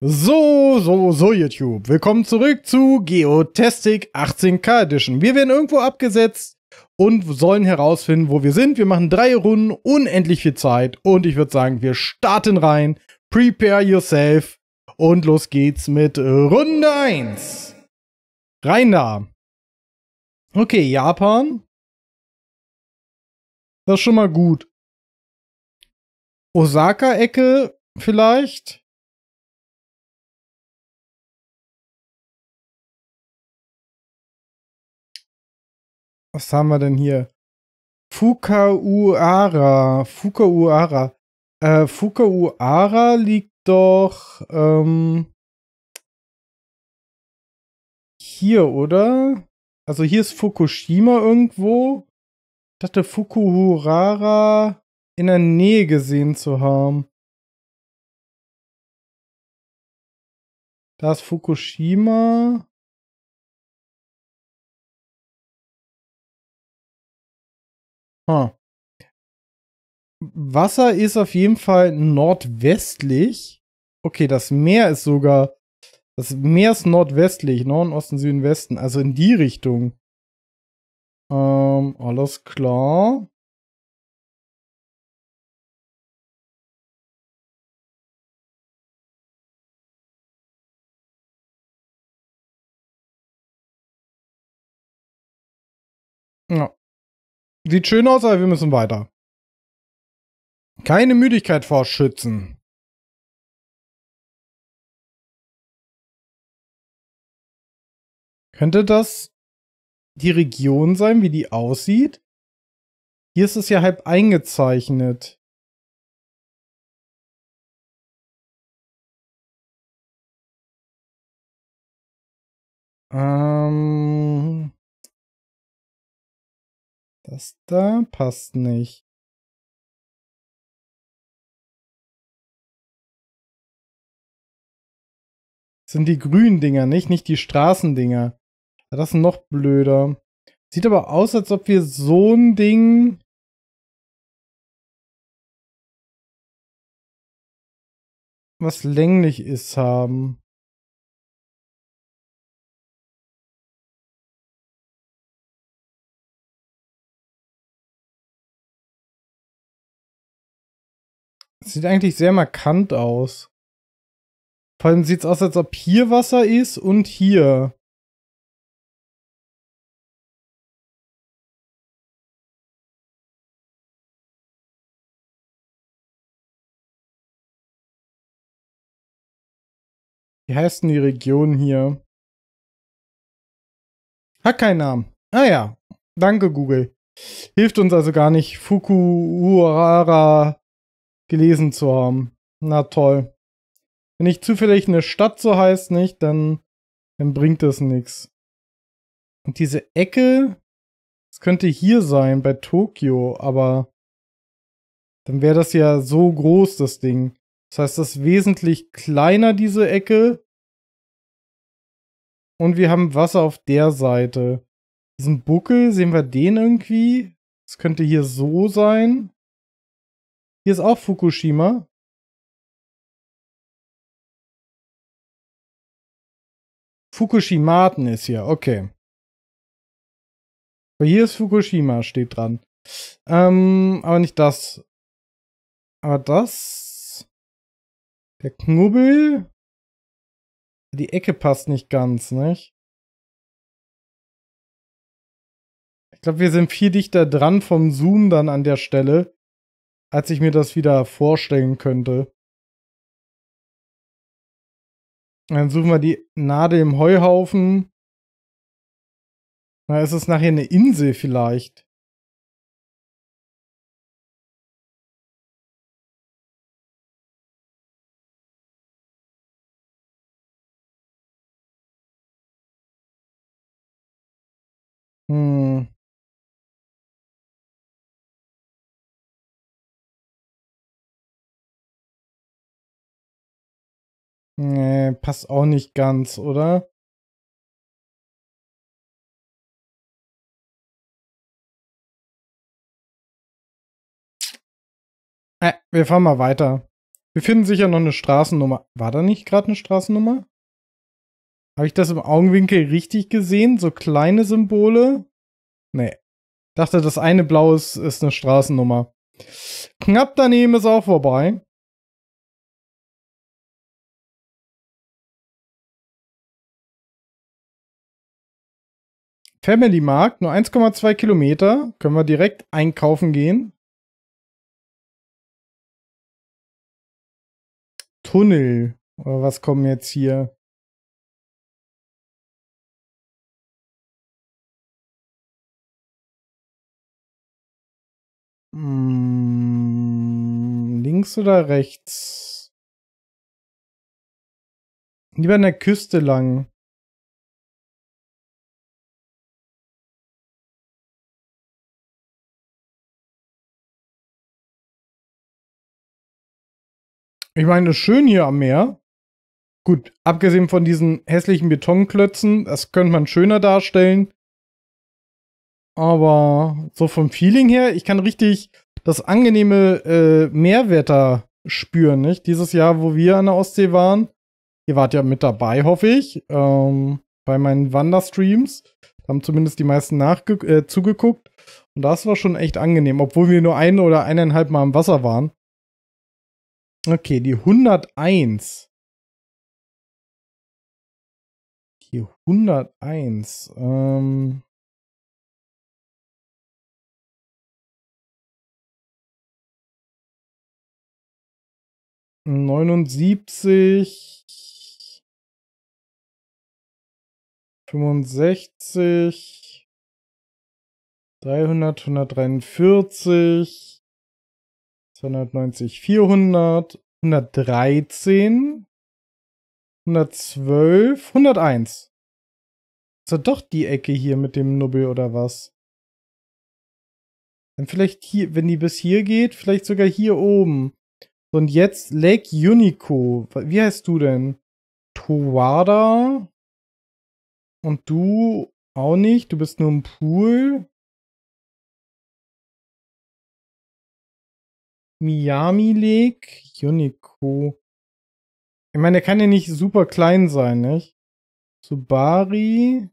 So, so, so YouTube. Willkommen zurück zu Geotastic 18K Edition. Wir werden irgendwo abgesetzt und sollen herausfinden, wo wir sind. Wir machen drei Runden, unendlich viel Zeit und ich würde sagen, wir starten rein. Prepare yourself und los geht's mit Runde 1. Rein da. Okay, Japan. Das ist schon mal gut. Osaka-Ecke vielleicht. was haben wir denn hier? Fukuara. Fukuara. Äh, Fukuara liegt doch ähm, hier, oder? Also hier ist Fukushima irgendwo. Ich dachte Fukuhurara in der Nähe gesehen zu haben. Da ist Fukushima. Huh. Wasser ist auf jeden Fall nordwestlich. Okay, das Meer ist sogar. Das Meer ist nordwestlich, Norden, Osten, Süden, Westen. Also in die Richtung. Ähm, alles klar. Ja. Sieht schön aus, aber wir müssen weiter. Keine Müdigkeit vor Schützen. Könnte das die Region sein, wie die aussieht? Hier ist es ja halb eingezeichnet. Ähm Das da passt nicht. sind die grünen Dinger, nicht? Nicht die Straßendinger. Das ist noch blöder. Sieht aber aus, als ob wir so ein Ding was länglich ist, haben. Sieht eigentlich sehr markant aus. Vor allem sieht es aus, als ob hier Wasser ist und hier. Wie heißt denn die Region hier? Hat keinen Namen. Ah ja. Danke, Google. Hilft uns also gar nicht. Fukuhara gelesen zu haben. Na toll. Wenn ich zufällig eine Stadt so heißt, nicht, dann, dann bringt das nichts. Und diese Ecke, das könnte hier sein, bei Tokio, aber dann wäre das ja so groß, das Ding. Das heißt, das ist wesentlich kleiner, diese Ecke. Und wir haben Wasser auf der Seite. Diesen Buckel, sehen wir den irgendwie? Das könnte hier so sein. Hier ist auch Fukushima. Fukushimaten ist hier, okay. Aber hier ist Fukushima, steht dran. Ähm, aber nicht das. Aber das. Der Knubbel. Die Ecke passt nicht ganz, nicht? Ich glaube, wir sind viel dichter dran vom Zoom dann an der Stelle als ich mir das wieder vorstellen könnte. Dann suchen wir die Nadel im Heuhaufen. Na, ist es nachher eine Insel vielleicht? Hm. Nee, passt auch nicht ganz, oder? Äh, wir fahren mal weiter. Wir finden sicher noch eine Straßennummer. War da nicht gerade eine Straßennummer? Habe ich das im Augenwinkel richtig gesehen? So kleine Symbole? Nee. Dachte, das eine blaue ist, ist eine Straßennummer. Knapp daneben ist auch vorbei. Family Markt, nur 1,2 Kilometer. Können wir direkt einkaufen gehen. Tunnel. Oder was kommen jetzt hier? Hm, links oder rechts? Lieber an der Küste lang. Ich meine, das ist schön hier am Meer. Gut, abgesehen von diesen hässlichen Betonklötzen, das könnte man schöner darstellen. Aber so vom Feeling her, ich kann richtig das angenehme äh, Meerwetter spüren, nicht? Dieses Jahr, wo wir an der Ostsee waren. Ihr wart ja mit dabei, hoffe ich, ähm, bei meinen Wanderstreams. Da haben zumindest die meisten äh, zugeguckt. Und das war schon echt angenehm, obwohl wir nur ein oder eineinhalb Mal im Wasser waren. Okay, die 101. Die 101. Ähm Neunundsiebzig, fünfundsechzig, dreihundert, hundertdreiundvierzig. 290, 400, 113, 112, 101. Ist doch, doch die Ecke hier mit dem Nubbel oder was? Dann vielleicht hier, wenn die bis hier geht, vielleicht sogar hier oben. Und jetzt Lake Unico. Wie heißt du denn? Towada? Und du auch nicht? Du bist nur ein Pool? Miami Lake, Unico. Ich meine, der kann ja nicht super klein sein, nicht? Subari.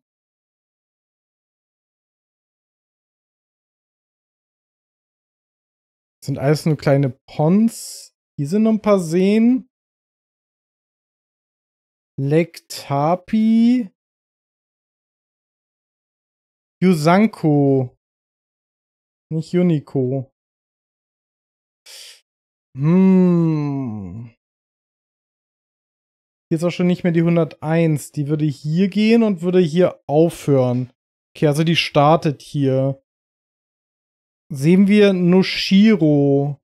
Das sind alles nur kleine Ponds. Hier sind noch ein paar Seen. Lake Tapi. Yusanko. Nicht Unico. Hm. Hier ist auch schon nicht mehr die 101. Die würde hier gehen und würde hier aufhören. Okay, also die startet hier. Sehen wir Noshiro.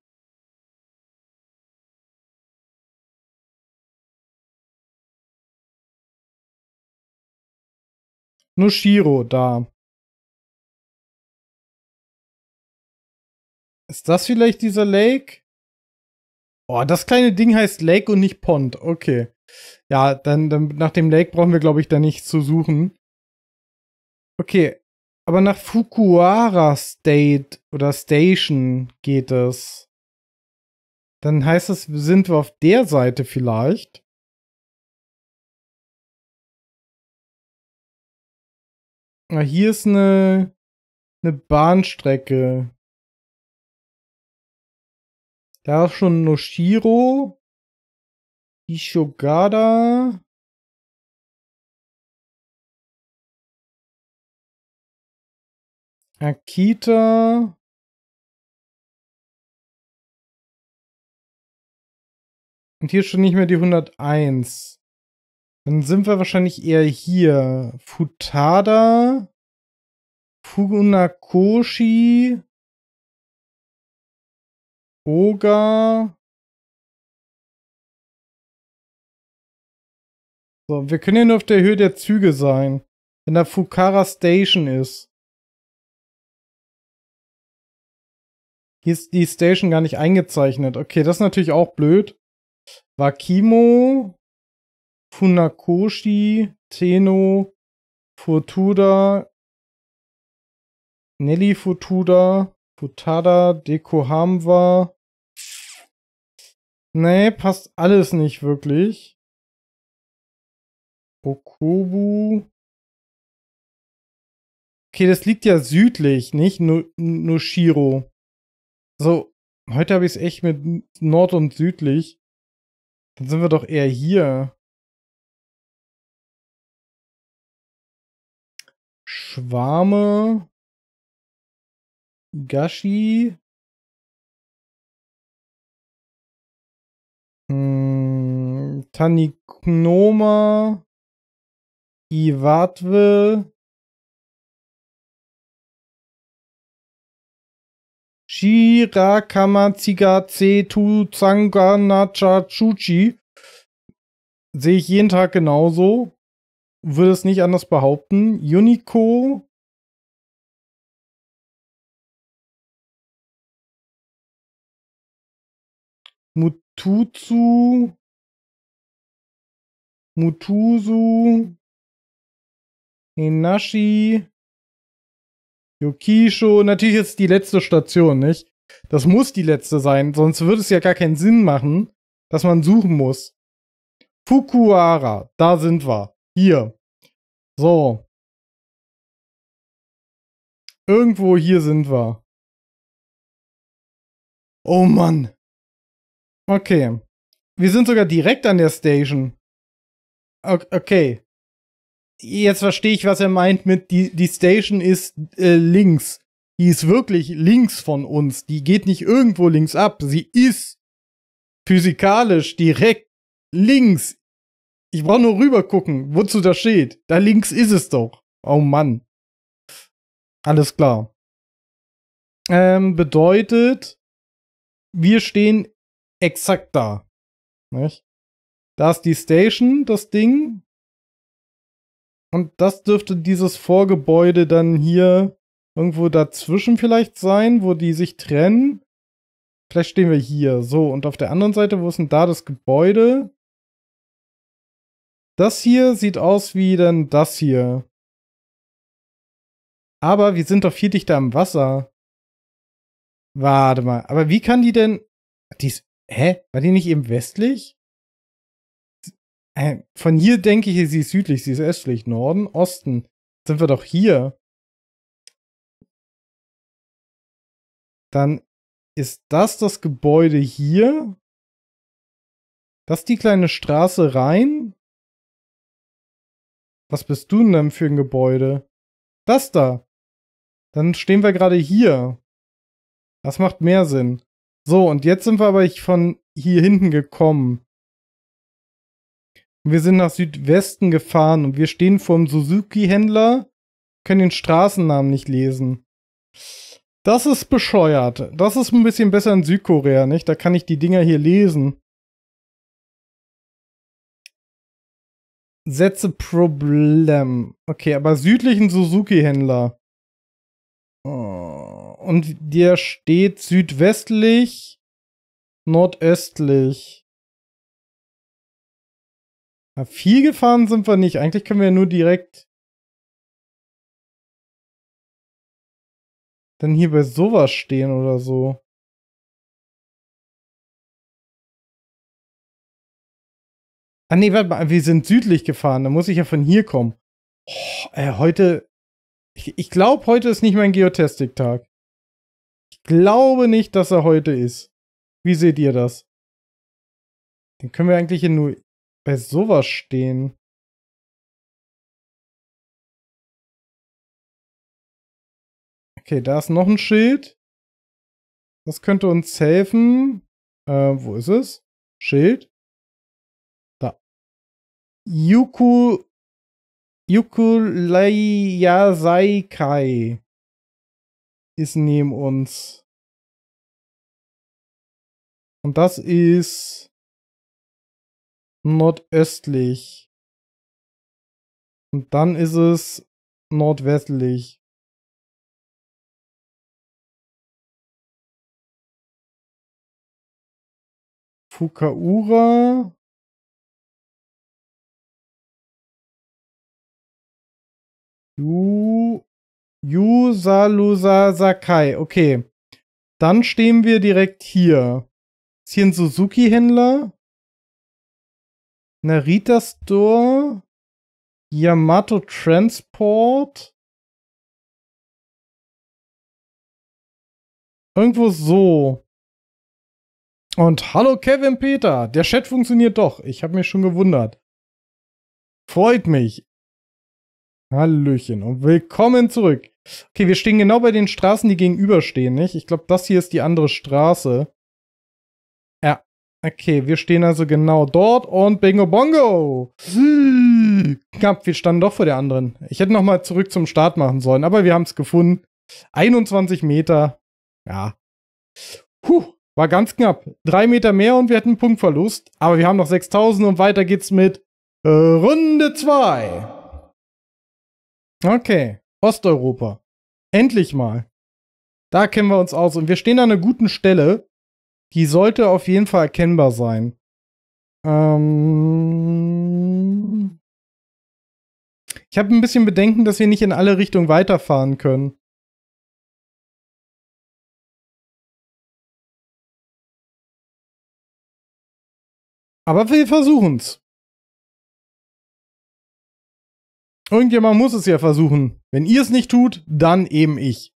Noshiro da. Ist das vielleicht dieser Lake? Oh, das kleine Ding heißt Lake und nicht Pond. Okay. Ja, dann, dann nach dem Lake brauchen wir, glaube ich, da nichts zu suchen. Okay. Aber nach Fukuara State oder Station geht es. Dann heißt es, sind wir auf der Seite vielleicht. Na, hier ist eine, eine Bahnstrecke. Da ist schon Noshiro, Ishogada. Akita. Und hier ist schon nicht mehr die 101. Dann sind wir wahrscheinlich eher hier. Futada. Fugunakoshi. Oga. So, wir können ja nur auf der Höhe der Züge sein. Wenn da Fukara Station ist. Hier ist die Station gar nicht eingezeichnet. Okay, das ist natürlich auch blöd. Wakimo, Funakoshi, Teno, Futuda, Nelly Futuda. Futada, Deko haben wir. Nee, passt alles nicht wirklich. Okobu. Okay, das liegt ja südlich, nicht? Noshiro. So, heute habe ich es echt mit Nord und südlich. Dann sind wir doch eher hier. Schwarme. Gashi. Hm, Taniknoma. Iwatwe. Shirakamatsigatse Tutsanganachachuchi. Sehe ich jeden Tag genauso. Würde es nicht anders behaupten. Unico Mututsu, Mutusu, Enashi, Yokisho. Natürlich ist die letzte Station, nicht? Das muss die letzte sein, sonst würde es ja gar keinen Sinn machen, dass man suchen muss. Fukuara, da sind wir. Hier. So. Irgendwo hier sind wir. Oh Mann. Okay. Wir sind sogar direkt an der Station. Okay. Jetzt verstehe ich, was er meint mit die, die Station ist äh, links. Die ist wirklich links von uns. Die geht nicht irgendwo links ab. Sie ist physikalisch direkt links. Ich brauche nur rüber gucken, wozu das steht. Da links ist es doch. Oh Mann. Alles klar. Ähm, bedeutet, wir stehen exakt da. Nicht? Da ist die Station, das Ding. Und das dürfte dieses Vorgebäude dann hier irgendwo dazwischen vielleicht sein, wo die sich trennen. Vielleicht stehen wir hier. So, und auf der anderen Seite, wo ist denn da das Gebäude? Das hier sieht aus wie dann das hier. Aber wir sind doch viel dichter am Wasser. Warte mal, aber wie kann die denn... Die ist Hä? War die nicht eben westlich? Von hier denke ich, sie ist südlich, sie ist östlich, Norden, Osten. Sind wir doch hier. Dann ist das das Gebäude hier. Das ist die kleine Straße rein. Was bist du denn für ein Gebäude? Das da. Dann stehen wir gerade hier. Das macht mehr Sinn. So, und jetzt sind wir aber von hier hinten gekommen. Wir sind nach Südwesten gefahren und wir stehen vor dem Suzuki-Händler, können den Straßennamen nicht lesen. Das ist bescheuert. Das ist ein bisschen besser in Südkorea, nicht? Da kann ich die Dinger hier lesen. Setze Problem. Okay, aber südlichen Suzuki-Händler. Oh und der steht südwestlich, nordöstlich. Na, viel gefahren sind wir nicht. Eigentlich können wir nur direkt dann hier bei sowas stehen oder so. Ah nee, warte mal, wir sind südlich gefahren, da muss ich ja von hier kommen. Oh, äh, heute, ich, ich glaube, heute ist nicht mein Geotastik-Tag glaube nicht, dass er heute ist. Wie seht ihr das? Den können wir eigentlich hier nur bei sowas stehen. Okay, da ist noch ein Schild. Das könnte uns helfen. Äh, wo ist es? Schild. Da. Yuku Yukulayasaikai ist neben uns. Und das ist nordöstlich. Und dann ist es nordwestlich. Fukaura. Du Yusalusa Sakai. Okay. Dann stehen wir direkt hier. Ist hier ein Suzuki-Händler? Narita Store? Yamato Transport? Irgendwo so. Und hallo Kevin Peter, der Chat funktioniert doch. Ich habe mich schon gewundert. Freut mich. Hallöchen und willkommen zurück. Okay, wir stehen genau bei den Straßen, die gegenüberstehen, nicht? Ich glaube, das hier ist die andere Straße. Ja, okay, wir stehen also genau dort und bingo bongo. Knapp, wir standen doch vor der anderen. Ich hätte nochmal zurück zum Start machen sollen, aber wir haben es gefunden. 21 Meter. Ja. Puh, war ganz knapp. Drei Meter mehr und wir hätten einen Punktverlust. Aber wir haben noch 6000 und weiter geht's mit äh, Runde 2. Okay, Osteuropa. Endlich mal. Da kennen wir uns aus und wir stehen an einer guten Stelle. Die sollte auf jeden Fall erkennbar sein. Ähm ich habe ein bisschen Bedenken, dass wir nicht in alle Richtungen weiterfahren können. Aber wir versuchen es. Irgendjemand muss es ja versuchen. Wenn ihr es nicht tut, dann eben ich.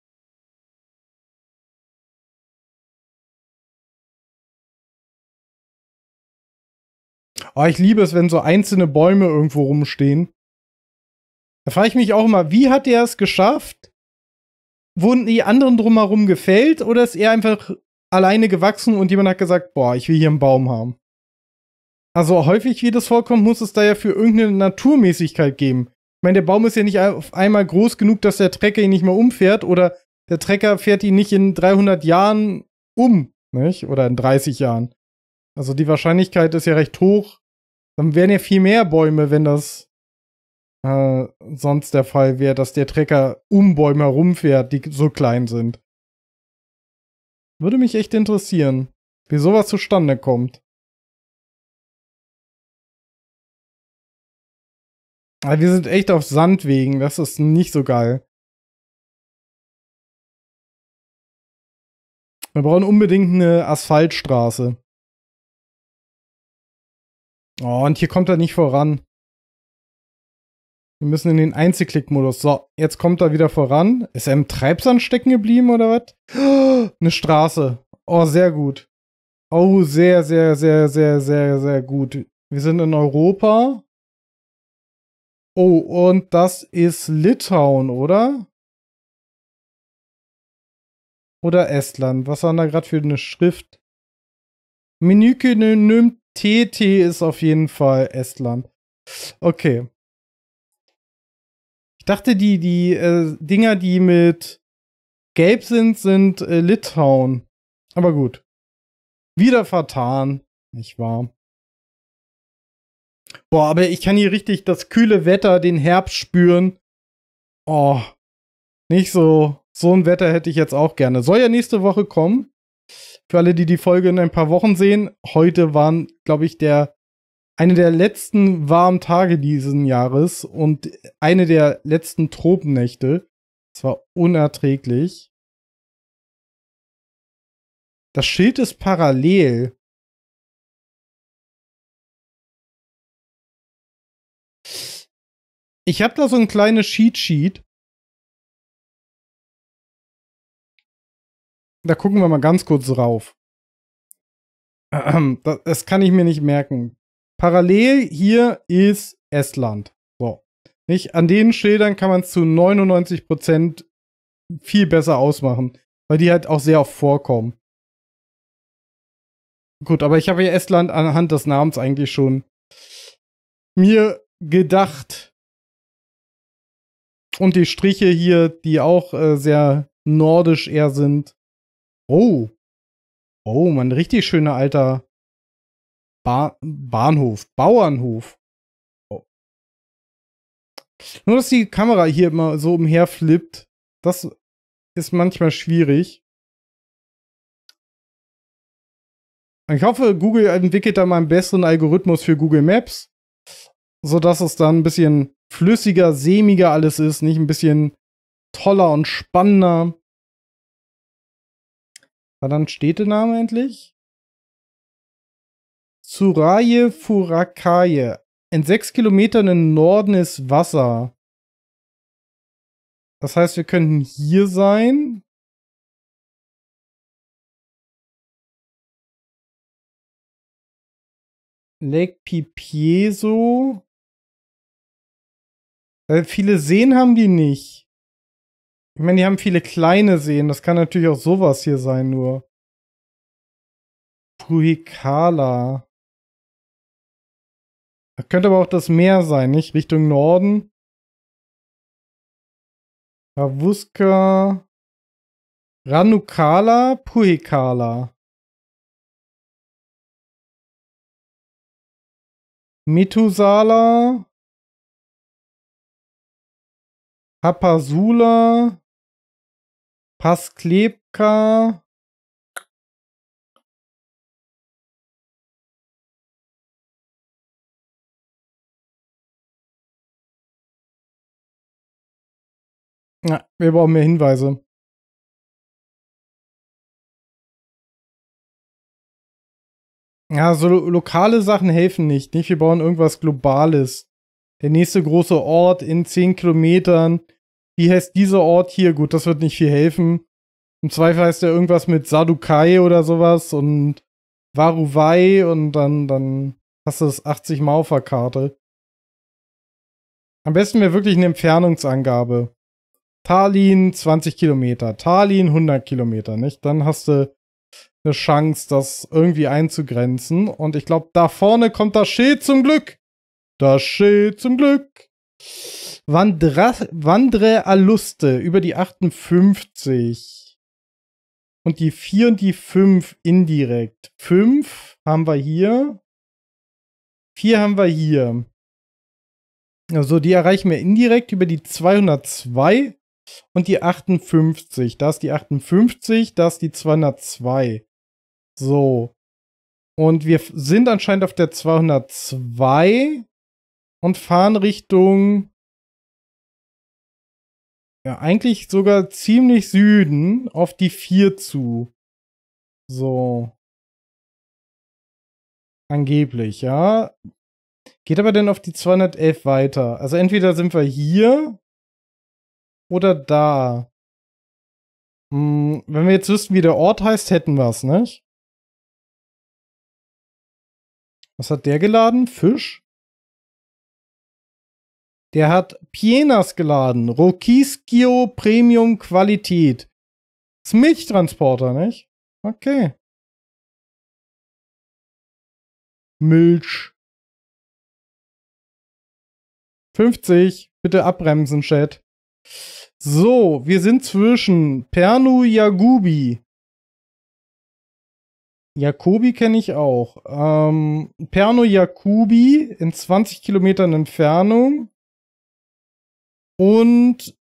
Oh, ich liebe es, wenn so einzelne Bäume irgendwo rumstehen. Da frage ich mich auch immer, wie hat der es geschafft? Wurden die anderen drumherum gefällt oder ist er einfach alleine gewachsen und jemand hat gesagt, boah, ich will hier einen Baum haben? Also häufig, wie das vorkommt, muss es da ja für irgendeine Naturmäßigkeit geben meine, der Baum ist ja nicht auf einmal groß genug, dass der Trecker ihn nicht mehr umfährt oder der Trecker fährt ihn nicht in 300 Jahren um, nicht? Oder in 30 Jahren. Also die Wahrscheinlichkeit ist ja recht hoch. Dann wären ja viel mehr Bäume, wenn das äh, sonst der Fall wäre, dass der Trecker um Bäume herumfährt, die so klein sind. Würde mich echt interessieren, wie sowas zustande kommt. Aber wir sind echt auf Sandwegen, das ist nicht so geil. Wir brauchen unbedingt eine Asphaltstraße. Oh, und hier kommt er nicht voran. Wir müssen in den Einzelklick-Modus. So, jetzt kommt er wieder voran. Ist er im Treibsand stecken geblieben oder was? eine Straße. Oh, sehr gut. Oh, sehr, sehr, sehr, sehr, sehr, sehr gut. Wir sind in Europa. Oh, und das ist Litauen, oder? Oder Estland. Was war da gerade für eine Schrift? Menükenym TT ist auf jeden Fall Estland. Okay. Ich dachte, die, die äh, Dinger, die mit gelb sind, sind äh, Litauen. Aber gut. Wieder vertan, nicht wahr? Boah, aber ich kann hier richtig das kühle Wetter, den Herbst spüren. Oh, nicht so. So ein Wetter hätte ich jetzt auch gerne. Soll ja nächste Woche kommen. Für alle, die die Folge in ein paar Wochen sehen. Heute waren, glaube ich, der eine der letzten warmen Tage diesen Jahres und eine der letzten Tropennächte. Es war unerträglich. Das Schild ist parallel. Ich habe da so ein kleines Cheat Sheet. Da gucken wir mal ganz kurz drauf. Das kann ich mir nicht merken. Parallel hier ist Estland. So. Nicht? An den Schildern kann man es zu 99% viel besser ausmachen, weil die halt auch sehr oft vorkommen. Gut, aber ich habe hier Estland anhand des Namens eigentlich schon mir gedacht. Und die Striche hier, die auch äh, sehr nordisch eher sind. Oh. Oh, mein richtig schöner alter ba Bahnhof, Bauernhof. Oh. Nur, dass die Kamera hier immer so umherflippt, das ist manchmal schwierig. Ich hoffe, Google entwickelt da mal einen besseren Algorithmus für Google Maps, sodass es dann ein bisschen flüssiger, sämiger alles ist, nicht ein bisschen toller und spannender. War dann Städtename endlich? Suraye Furakaye. In sechs Kilometern im Norden ist Wasser. Das heißt, wir könnten hier sein. Lake Pipieso. Weil viele Seen haben die nicht. Ich meine, die haben viele kleine Seen. Das kann natürlich auch sowas hier sein, nur. Puhikala. Das könnte aber auch das Meer sein, nicht? Richtung Norden. Ravuska. Ranukala, Puhikala. Metusala. Papasula, Pasklebka, Na, wir brauchen mehr Hinweise. Ja, so lo lokale Sachen helfen nicht. Nicht, wir bauen irgendwas Globales. Der nächste große Ort in 10 Kilometern wie heißt dieser Ort hier? Gut, das wird nicht viel helfen. Im Zweifel heißt er irgendwas mit Sadukai oder sowas und Waruvai und dann, dann hast du das 80 Mal auf der Karte. Am besten wäre wirklich eine Entfernungsangabe. Tallinn 20 Kilometer, Tallinn 100 Kilometer, nicht? Dann hast du eine Chance, das irgendwie einzugrenzen. Und ich glaube, da vorne kommt das Schild zum Glück. Das Schild zum Glück. Vandra Vandre Aluste über die 58. Und die 4 und die 5 indirekt. 5 haben wir hier. 4 haben wir hier. Also die erreichen wir indirekt über die 202 und die 58. Da ist die 58, da ist die 202. So. Und wir sind anscheinend auf der 202 und fahren Richtung ja, eigentlich sogar ziemlich Süden auf die 4 zu. So. Angeblich, ja. Geht aber dann auf die 211 weiter. Also entweder sind wir hier oder da. Hm, wenn wir jetzt wüssten, wie der Ort heißt, hätten wir es, nicht? Was hat der geladen? Fisch? Der hat Pienas geladen. Rokiskio Premium Qualität. Das Ist Milchtransporter, nicht? Okay. Milch. 50. Bitte abbremsen, Chat. So, wir sind zwischen Pernu Jagubi. Jakobi kenne ich auch. Ähm, Perno Jakubi in 20 Kilometern Entfernung und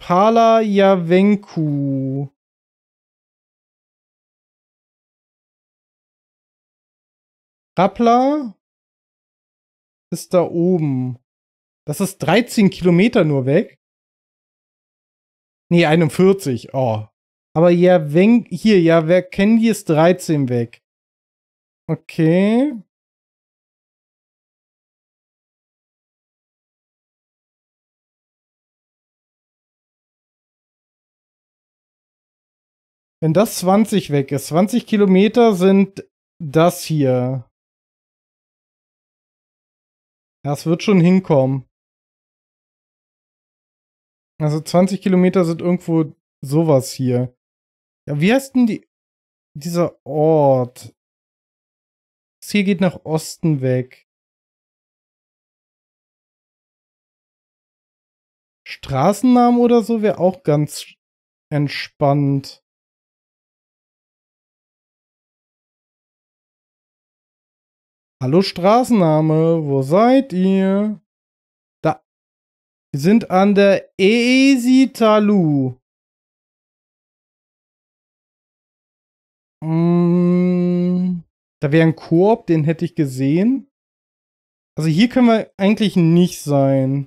Pala Javenku. Rappla ist da oben. Das ist 13 Kilometer nur weg. Nee, 41. Oh. Aber ja, wenn, hier, ja, wer kennt die ist 13 weg. Okay. Wenn das 20 weg ist, 20 Kilometer sind das hier. Das wird schon hinkommen. Also 20 Kilometer sind irgendwo sowas hier. Ja, wie heißt denn die, dieser Ort? Das hier geht nach Osten weg. Straßennamen oder so wäre auch ganz entspannt. Hallo Straßenname, wo seid ihr? Da. Wir sind an der Esitalu. Mm, da wäre ein Korb, den hätte ich gesehen. Also hier können wir eigentlich nicht sein.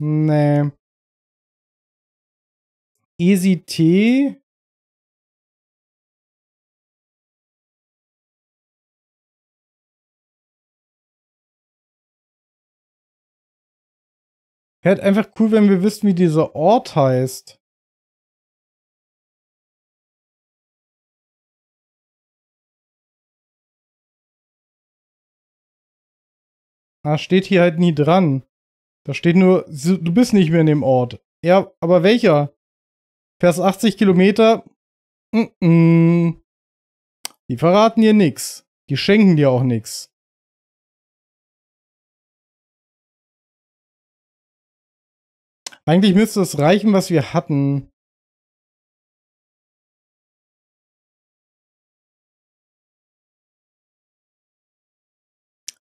Nee. EasyT Wäre halt einfach cool, wenn wir wissen, wie dieser Ort heißt. Ah, steht hier halt nie dran. Da steht nur, du bist nicht mehr in dem Ort. Ja, aber welcher? Fährst 80 Kilometer. Mm -mm. Die verraten dir nichts. Die schenken dir auch nichts. Eigentlich müsste es reichen, was wir hatten.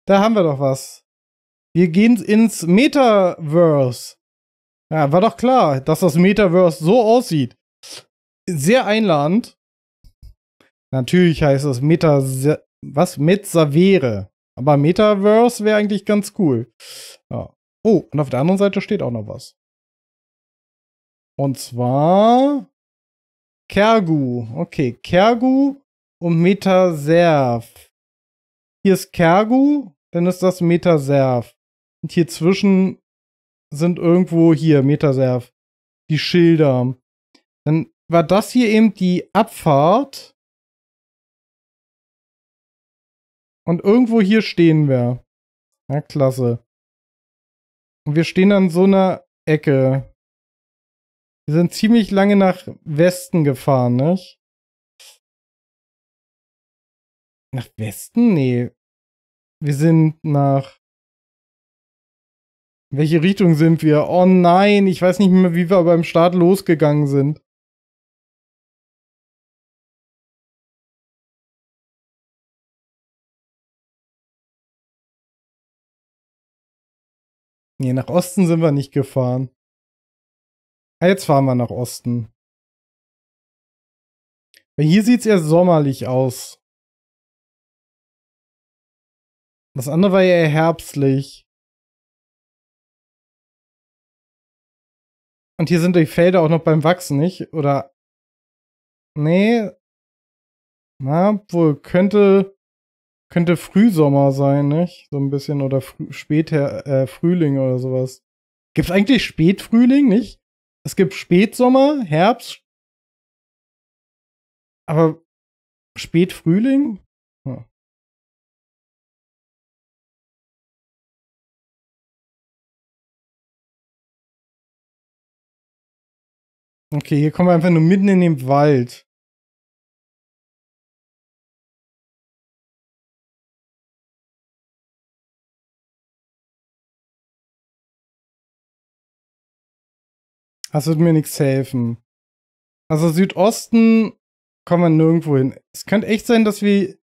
Da haben wir doch was. Wir gehen ins Metaverse. Ja, war doch klar, dass das Metaverse so aussieht. Sehr einladend. Natürlich heißt es Meta. Was? Metsavere. Aber Metaverse wäre eigentlich ganz cool. Ja. Oh, und auf der anderen Seite steht auch noch was. Und zwar. Kergu. Okay, Kergu und Metaserv. Hier ist Kergu, dann ist das Metaserv. Und hier zwischen sind irgendwo hier, Metaserv, die Schilder. Dann war das hier eben die Abfahrt. Und irgendwo hier stehen wir. Na, klasse. Und wir stehen an so einer Ecke. Wir sind ziemlich lange nach Westen gefahren, nicht? Nach Westen? Nee. Wir sind nach in welche Richtung sind wir? Oh nein, ich weiß nicht mehr, wie wir beim Start losgegangen sind. Nee, nach Osten sind wir nicht gefahren. Ah, jetzt fahren wir nach Osten. Weil hier es eher sommerlich aus. Das andere war ja eher herbstlich. Und hier sind die Felder auch noch beim Wachsen, nicht? Oder. Nee. Na, wohl könnte. Könnte Frühsommer sein, nicht? So ein bisschen. Oder frü später äh, Frühling oder sowas. Gibt's eigentlich Spätfrühling, nicht? Es gibt Spätsommer, Herbst. Aber Spätfrühling? Ja. Hm. Okay, hier kommen wir einfach nur mitten in den Wald. Das wird mir nichts helfen. Also Südosten kommen wir nirgendwo hin. Es könnte echt sein, dass wir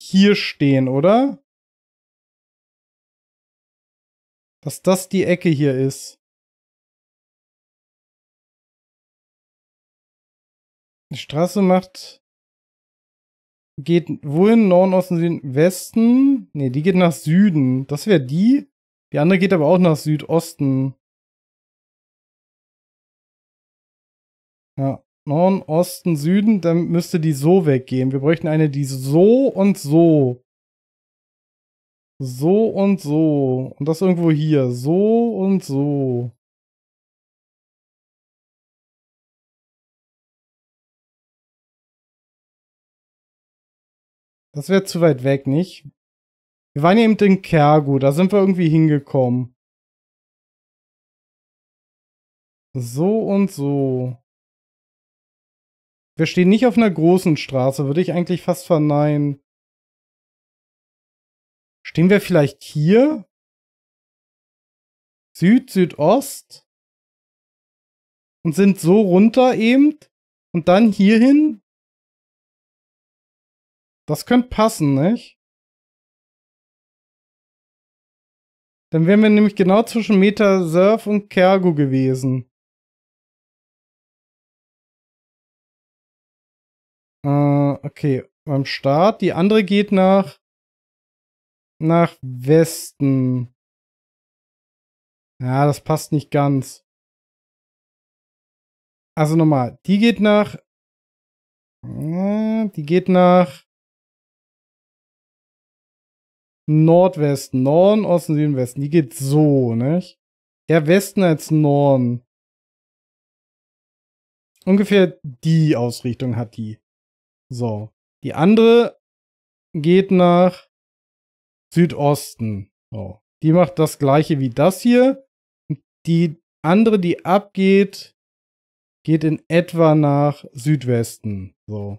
hier stehen, oder? Dass das die Ecke hier ist. Die Straße macht. Geht wohin? Norden, Osten, Süden, Westen? Ne, die geht nach Süden. Das wäre die. Die andere geht aber auch nach Südosten. Ja, Norden, Osten, Süden, dann müsste die so weggehen. Wir bräuchten eine, die so und so. So und so. Und das irgendwo hier. So und so. Das wäre zu weit weg, nicht? Wir waren ja eben in Kergo, da sind wir irgendwie hingekommen. So und so. Wir stehen nicht auf einer großen Straße, würde ich eigentlich fast verneinen. Stehen wir vielleicht hier? Süd, Südost? Und sind so runter eben? Und dann hierhin? Das könnte passen, nicht? Dann wären wir nämlich genau zwischen Meta Surf und Kergo gewesen. Äh, okay, beim Start. Die andere geht nach nach Westen. Ja, das passt nicht ganz. Also nochmal, die geht nach äh, die geht nach Nordwesten, Norden, Osten, Süden, Westen. Die geht so, nicht? Eher Westen als Norden. Ungefähr die Ausrichtung hat die. So. Die andere geht nach Südosten. So. Die macht das gleiche wie das hier. Die andere, die abgeht, geht in etwa nach Südwesten. So.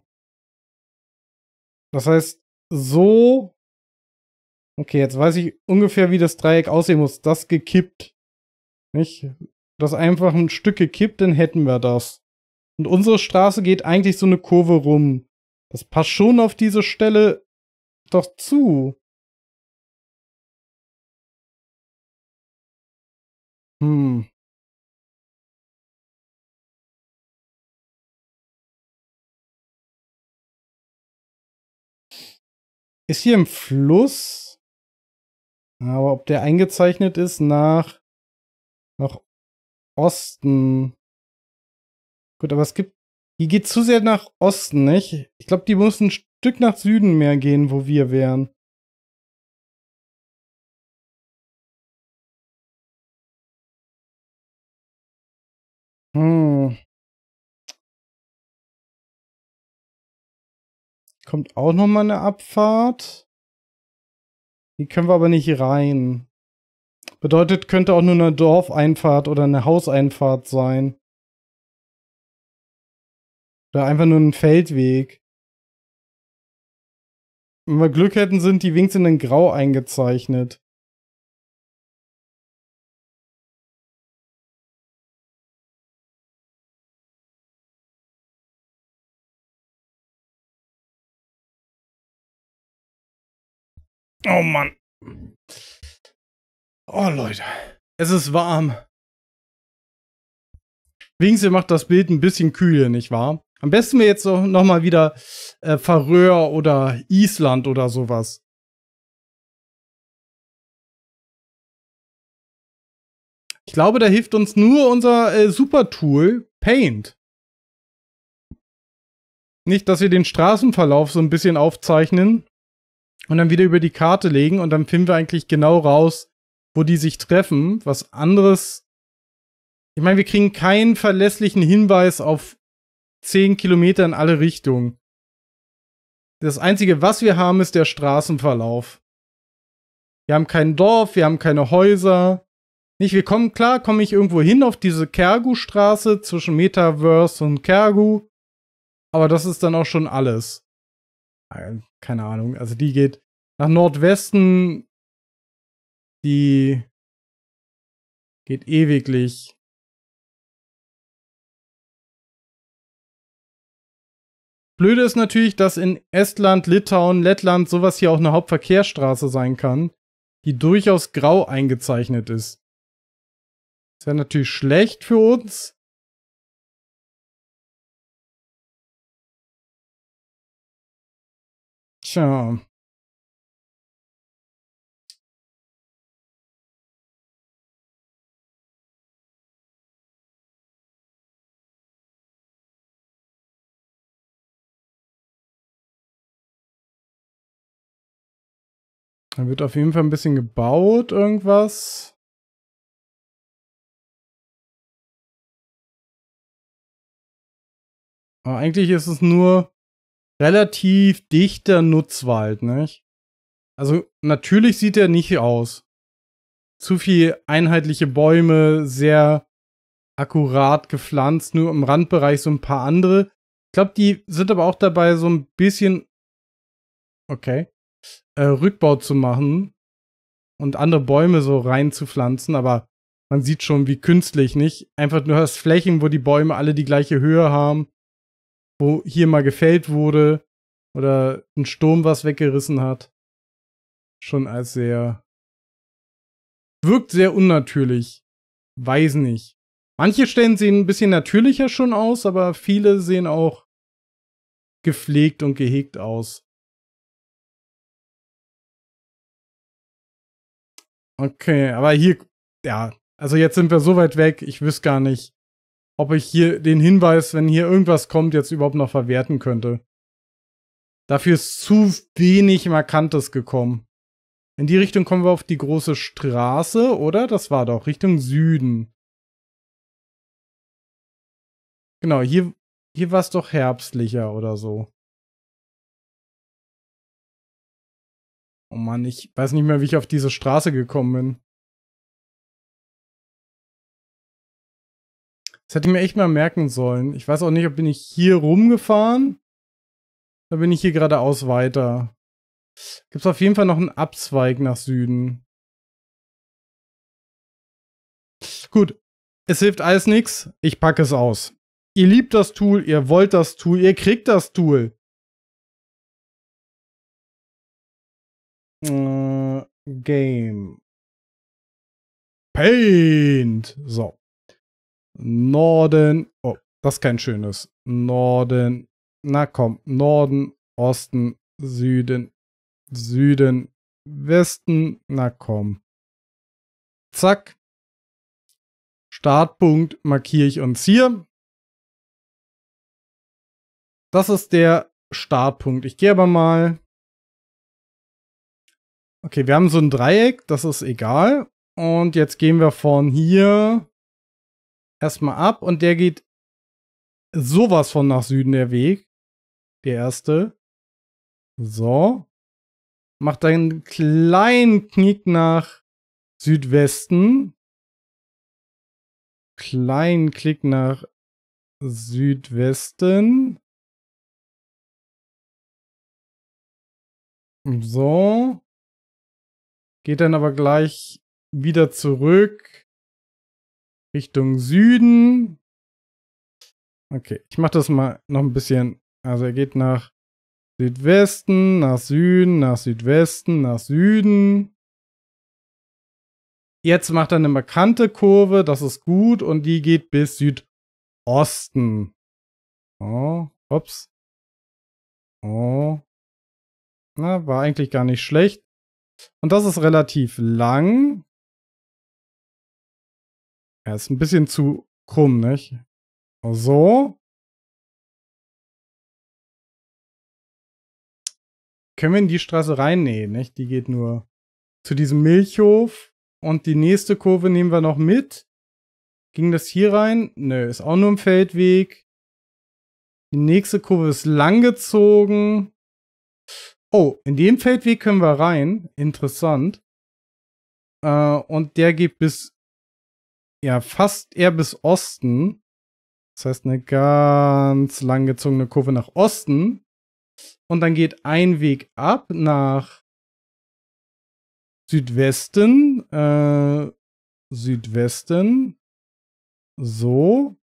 Das heißt, so Okay, jetzt weiß ich ungefähr, wie das Dreieck aussehen muss. Das gekippt. Nicht? Das einfach ein Stück gekippt, dann hätten wir das. Und unsere Straße geht eigentlich so eine Kurve rum. Das passt schon auf diese Stelle doch zu. Hm. Ist hier im Fluss? Aber ob der eingezeichnet ist nach, nach Osten. Gut, aber es gibt. Die geht zu sehr nach Osten, nicht? Ich glaube, die muss ein Stück nach Süden mehr gehen, wo wir wären. Hm. Kommt auch noch mal eine Abfahrt. Die können wir aber nicht rein. Bedeutet, könnte auch nur eine Dorfeinfahrt oder eine Hauseinfahrt sein. Oder einfach nur ein Feldweg. Wenn wir Glück hätten, sind die Wings in den Grau eingezeichnet. Oh Mann. Oh Leute. Es ist warm. Wingsel macht das Bild ein bisschen kühl, nicht wahr? Am besten wir jetzt noch mal wieder äh, Färöer oder Island oder sowas. Ich glaube, da hilft uns nur unser äh, Super-Tool Paint. Nicht, dass wir den Straßenverlauf so ein bisschen aufzeichnen und dann wieder über die Karte legen und dann finden wir eigentlich genau raus, wo die sich treffen. Was anderes. Ich meine, wir kriegen keinen verlässlichen Hinweis auf 10 Kilometer in alle Richtungen. Das einzige, was wir haben, ist der Straßenverlauf. Wir haben kein Dorf, wir haben keine Häuser. Nicht, wir kommen, klar, komme ich irgendwo hin auf diese Kergu-Straße zwischen Metaverse und Kergu. Aber das ist dann auch schon alles. Äh, keine Ahnung. Also die geht nach Nordwesten. Die geht ewiglich. Blöde ist natürlich, dass in Estland, Litauen, Lettland sowas hier auch eine Hauptverkehrsstraße sein kann, die durchaus grau eingezeichnet ist. Ist ja natürlich schlecht für uns, So. Da wird auf jeden Fall ein bisschen gebaut, irgendwas. Aber eigentlich ist es nur relativ dichter Nutzwald, nicht? Also natürlich sieht er nicht aus. Zu viel einheitliche Bäume, sehr akkurat gepflanzt, nur im Randbereich so ein paar andere. Ich glaube, die sind aber auch dabei, so ein bisschen, okay, äh, Rückbau zu machen und andere Bäume so reinzupflanzen, aber man sieht schon, wie künstlich, nicht? Einfach nur das Flächen, wo die Bäume alle die gleiche Höhe haben wo hier mal gefällt wurde oder ein Sturm was weggerissen hat, schon als sehr wirkt sehr unnatürlich. Weiß nicht. Manche Stellen sehen ein bisschen natürlicher schon aus, aber viele sehen auch gepflegt und gehegt aus. Okay, aber hier, ja, also jetzt sind wir so weit weg, ich wüsste gar nicht, ob ich hier den Hinweis, wenn hier irgendwas kommt, jetzt überhaupt noch verwerten könnte. Dafür ist zu wenig Markantes gekommen. In die Richtung kommen wir auf die große Straße, oder? Das war doch Richtung Süden. Genau, hier, hier war es doch herbstlicher oder so. Oh Mann, ich weiß nicht mehr, wie ich auf diese Straße gekommen bin. hätte ich mir echt mal merken sollen. Ich weiß auch nicht, ob bin ich hier rumgefahren. Da bin ich hier geradeaus weiter. Gibt es auf jeden Fall noch einen Abzweig nach Süden. Gut, es hilft alles nichts. Ich packe es aus. Ihr liebt das Tool, ihr wollt das Tool, ihr kriegt das Tool. Äh, Game. Paint. So. Norden. Oh, das ist kein schönes. Norden. Na komm. Norden, Osten, Süden, Süden, Westen. Na komm. Zack. Startpunkt markiere ich uns hier. Das ist der Startpunkt. Ich gehe aber mal. Okay, wir haben so ein Dreieck, das ist egal. Und jetzt gehen wir von hier erstmal ab und der geht sowas von nach Süden, der Weg. Der erste. So. Macht einen kleinen Knick nach Südwesten. Kleinen Klick nach Südwesten. So. Geht dann aber gleich wieder zurück Richtung Süden. Okay, ich mache das mal noch ein bisschen. Also er geht nach Südwesten, nach Süden, nach Südwesten, nach Süden. Jetzt macht er eine markante Kurve, das ist gut, und die geht bis Südosten. Oh, ups. Oh. Na, war eigentlich gar nicht schlecht. Und das ist relativ lang. Ja, ist ein bisschen zu krumm, nicht? So. Können wir in die Straße rein? Nee, nicht? Die geht nur zu diesem Milchhof. Und die nächste Kurve nehmen wir noch mit. Ging das hier rein? Nö, ist auch nur ein Feldweg. Die nächste Kurve ist langgezogen. Oh, in dem Feldweg können wir rein. Interessant. Äh, und der geht bis ja fast eher bis Osten. Das heißt, eine ganz langgezogene Kurve nach Osten. Und dann geht ein Weg ab nach Südwesten. Äh, Südwesten. So.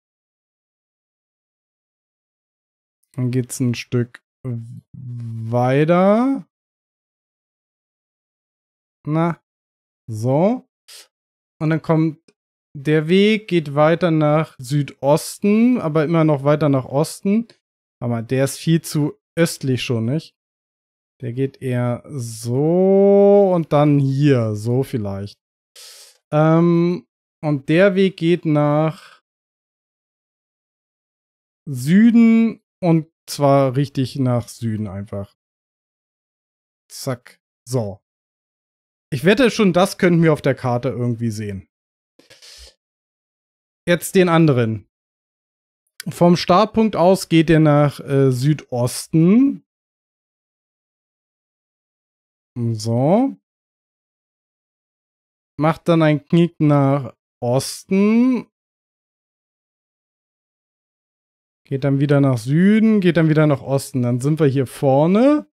Dann geht es ein Stück weiter. Na, so. Und dann kommt der Weg geht weiter nach Südosten, aber immer noch weiter nach Osten. Aber der ist viel zu östlich schon, nicht? Der geht eher so und dann hier, so vielleicht. Ähm, und der Weg geht nach Süden und zwar richtig nach Süden einfach. Zack. So. Ich wette schon, das könnten wir auf der Karte irgendwie sehen jetzt den anderen. Vom Startpunkt aus geht ihr nach äh, Südosten. So. Macht dann einen Knick nach Osten. Geht dann wieder nach Süden, geht dann wieder nach Osten. Dann sind wir hier vorne.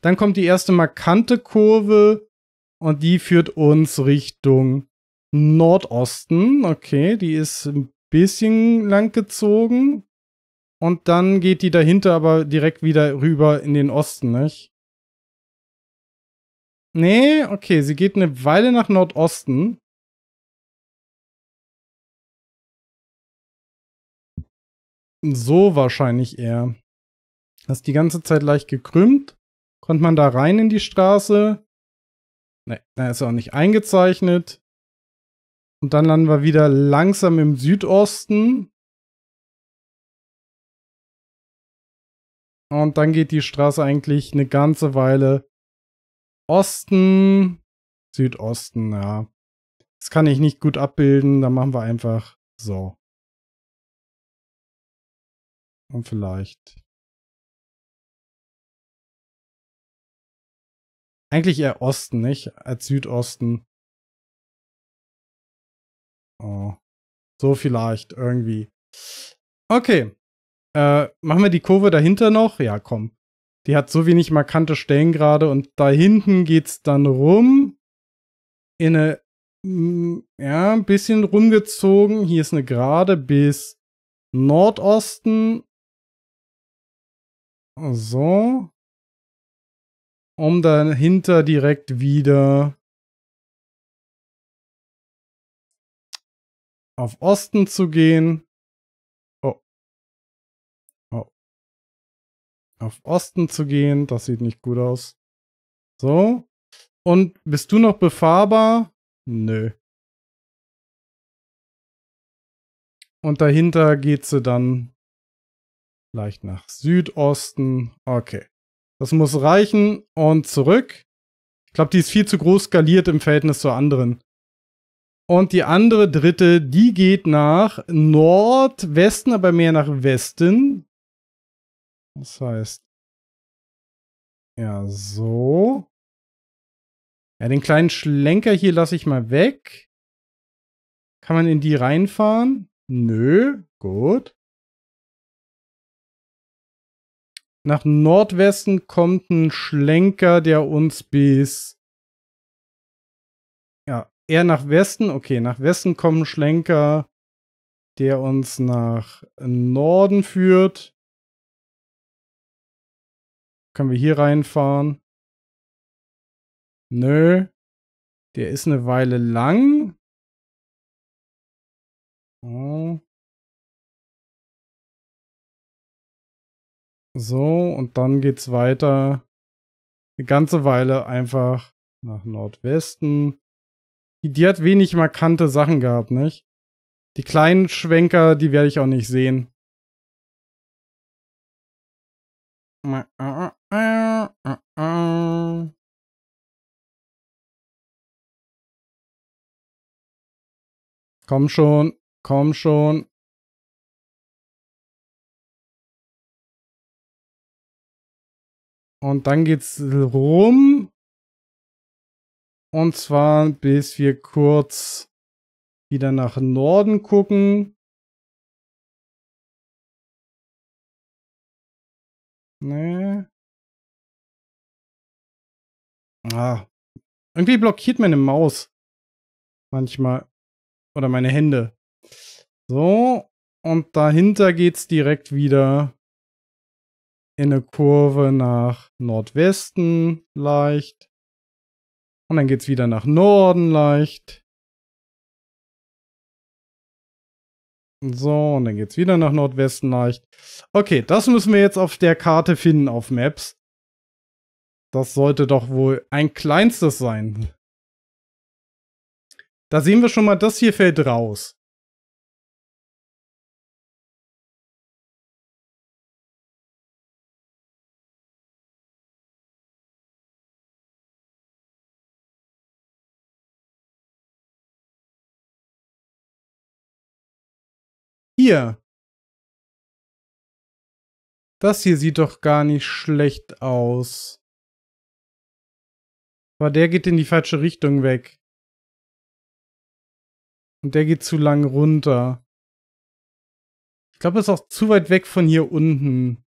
Dann kommt die erste markante Kurve und die führt uns Richtung Nordosten. Okay, die ist ein bisschen lang gezogen. Und dann geht die dahinter aber direkt wieder rüber in den Osten, nicht? Nee, okay, sie geht eine Weile nach Nordosten. So wahrscheinlich eher. Das ist die ganze Zeit leicht gekrümmt. Kommt man da rein in die Straße? Nee, da ist auch nicht eingezeichnet. Und dann landen wir wieder langsam im Südosten. Und dann geht die Straße eigentlich eine ganze Weile Osten, Südosten, ja. Das kann ich nicht gut abbilden, dann machen wir einfach so. Und vielleicht. Eigentlich eher Osten, nicht? Als Südosten. Oh. So vielleicht, irgendwie. Okay. Äh, machen wir die Kurve dahinter noch? Ja, komm. Die hat so wenig markante Stellen gerade und da hinten geht's dann rum. In eine, mh, mm, ja, ein bisschen rumgezogen. Hier ist eine Gerade bis Nordosten. So. Um dahinter direkt wieder auf Osten zu gehen. Oh. Oh. Auf Osten zu gehen, das sieht nicht gut aus. So. Und bist du noch befahrbar? Nö. Und dahinter geht sie dann leicht nach Südosten. Okay. Das muss reichen und zurück. Ich glaube, die ist viel zu groß skaliert im Verhältnis zur anderen. Und die andere dritte, die geht nach Nordwesten, aber mehr nach Westen. Das heißt, ja, so. Ja, den kleinen Schlenker hier lasse ich mal weg. Kann man in die reinfahren? Nö, gut. Nach Nordwesten kommt ein Schlenker, der uns bis ja, eher nach Westen. Okay, nach Westen kommen Schlenker, der uns nach Norden führt. Können wir hier reinfahren? Nö. Der ist eine Weile lang. Oh. So, und dann geht's weiter. Eine ganze Weile einfach nach Nordwesten die, hat wenig markante Sachen gehabt, nicht? Die kleinen Schwenker, die werde ich auch nicht sehen. Ah, ah, ah, komm schon, komm schon. Und dann geht's rum und zwar, bis wir kurz wieder nach Norden gucken. Nee. Ah. Irgendwie blockiert meine Maus manchmal. Oder meine Hände. So. Und dahinter geht's direkt wieder in eine Kurve nach Nordwesten leicht. Und dann geht's wieder nach Norden leicht. So, und dann geht's wieder nach Nordwesten leicht. Okay, das müssen wir jetzt auf der Karte finden auf Maps. Das sollte doch wohl ein kleinstes sein. Da sehen wir schon mal, das hier fällt raus. Hier. Das hier sieht doch gar nicht schlecht aus. Aber der geht in die falsche Richtung weg. Und der geht zu lang runter. Ich glaube, es ist auch zu weit weg von hier unten.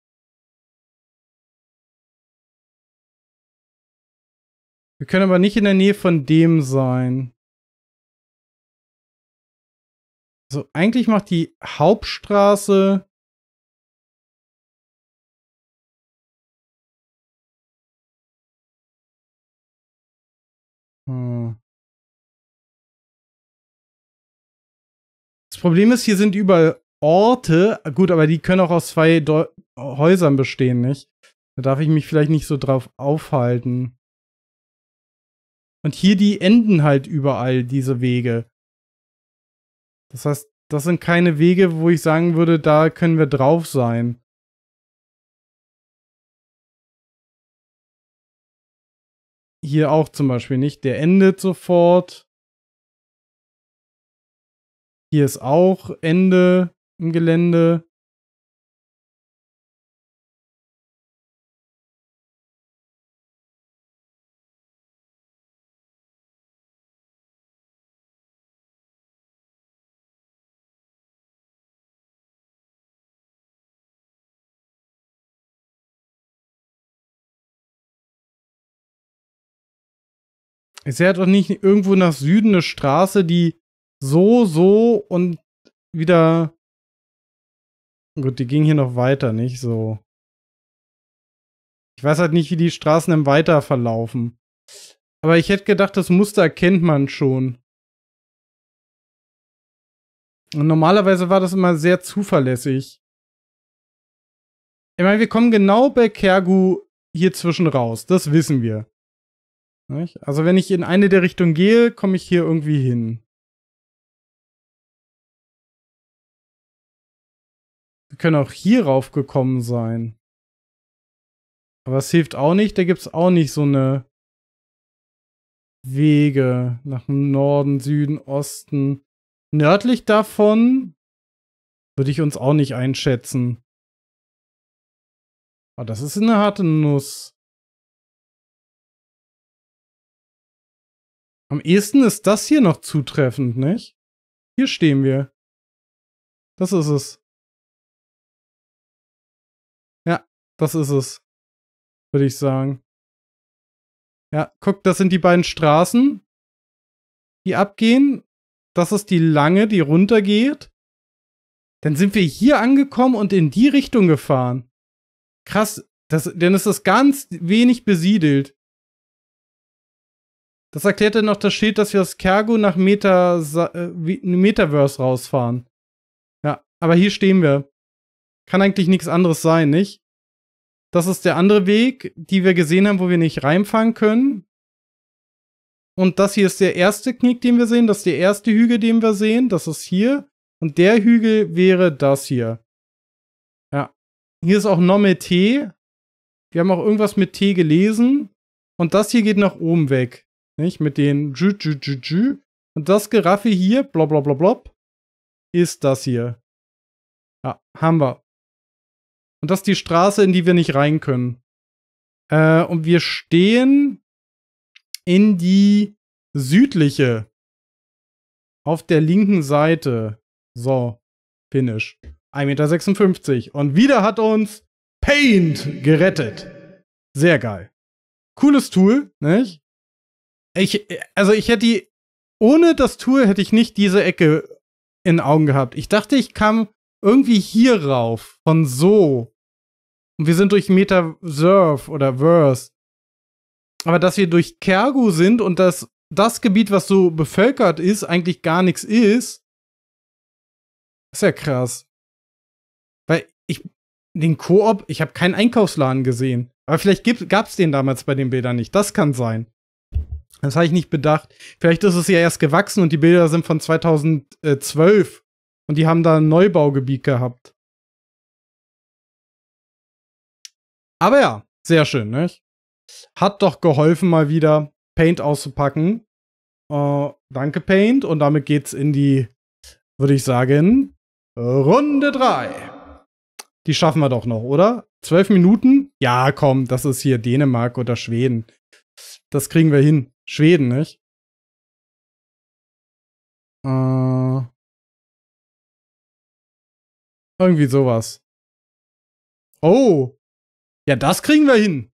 Wir können aber nicht in der Nähe von dem sein. Also eigentlich macht die Hauptstraße hm. Das Problem ist, hier sind überall Orte. Gut, aber die können auch aus zwei Deu Häusern bestehen, nicht? Da darf ich mich vielleicht nicht so drauf aufhalten. Und hier, die enden halt überall, diese Wege. Das heißt, das sind keine Wege, wo ich sagen würde, da können wir drauf sein. Hier auch zum Beispiel nicht. Der endet sofort. Hier ist auch Ende im Gelände. Ist ja doch nicht irgendwo nach Süden eine Straße, die so, so und wieder. Gut, die ging hier noch weiter, nicht so. Ich weiß halt nicht, wie die Straßen im Weiter verlaufen. Aber ich hätte gedacht, das Muster erkennt man schon. Und normalerweise war das immer sehr zuverlässig. Ich meine, wir kommen genau bei Kergu hier zwischen raus. Das wissen wir. Nicht? Also wenn ich in eine der Richtungen gehe, komme ich hier irgendwie hin. Wir können auch hierauf gekommen sein. Aber es hilft auch nicht, da gibt es auch nicht so eine Wege nach Norden, Süden, Osten. Nördlich davon würde ich uns auch nicht einschätzen. Aber das ist eine harte Nuss. Am ehesten ist das hier noch zutreffend, nicht? Hier stehen wir. Das ist es. Ja, das ist es. Würde ich sagen. Ja, guck, das sind die beiden Straßen, die abgehen. Das ist die lange, die runtergeht. Dann sind wir hier angekommen und in die Richtung gefahren. Krass, das, dann ist das ganz wenig besiedelt. Das erklärt dann noch das Schild, dass wir aus Kergo nach Meta, äh, Metaverse rausfahren. Ja, aber hier stehen wir. Kann eigentlich nichts anderes sein, nicht? Das ist der andere Weg, die wir gesehen haben, wo wir nicht reinfahren können. Und das hier ist der erste Knick, den wir sehen. Das ist der erste Hügel, den wir sehen. Das ist hier. Und der Hügel wäre das hier. Ja. Hier ist auch Nomme T. Wir haben auch irgendwas mit T gelesen. Und das hier geht nach oben weg. Nicht? Mit den Jü, Jü, Jü, Jü. Und das Giraffe hier, blub, blub, blub, blub, ist das hier. Ja, haben wir. Und das ist die Straße, in die wir nicht rein können. Äh, und wir stehen in die südliche. Auf der linken Seite. So, Finish. 1,56 Meter. Und wieder hat uns Paint gerettet. Sehr geil. Cooles Tool, nicht? Ich, also ich hätte die, ohne das Tool hätte ich nicht diese Ecke in Augen gehabt. Ich dachte, ich kam irgendwie hier rauf, von so. Und wir sind durch Metaverse oder Verse. Aber dass wir durch Kergo sind und dass das Gebiet, was so bevölkert ist, eigentlich gar nichts ist, ist ja krass. Weil ich den Koop, ich habe keinen Einkaufsladen gesehen. Aber vielleicht gab es den damals bei den Bildern nicht. Das kann sein. Das habe ich nicht bedacht. Vielleicht ist es ja erst gewachsen und die Bilder sind von 2012 und die haben da ein Neubaugebiet gehabt. Aber ja, sehr schön, ne? Hat doch geholfen, mal wieder Paint auszupacken. Uh, danke, Paint. Und damit geht's in die, würde ich sagen, Runde 3. Die schaffen wir doch noch, oder? Zwölf Minuten? Ja, komm, das ist hier Dänemark oder Schweden. Das kriegen wir hin. Schweden nicht. Äh, irgendwie sowas. Oh! Ja, das kriegen wir hin.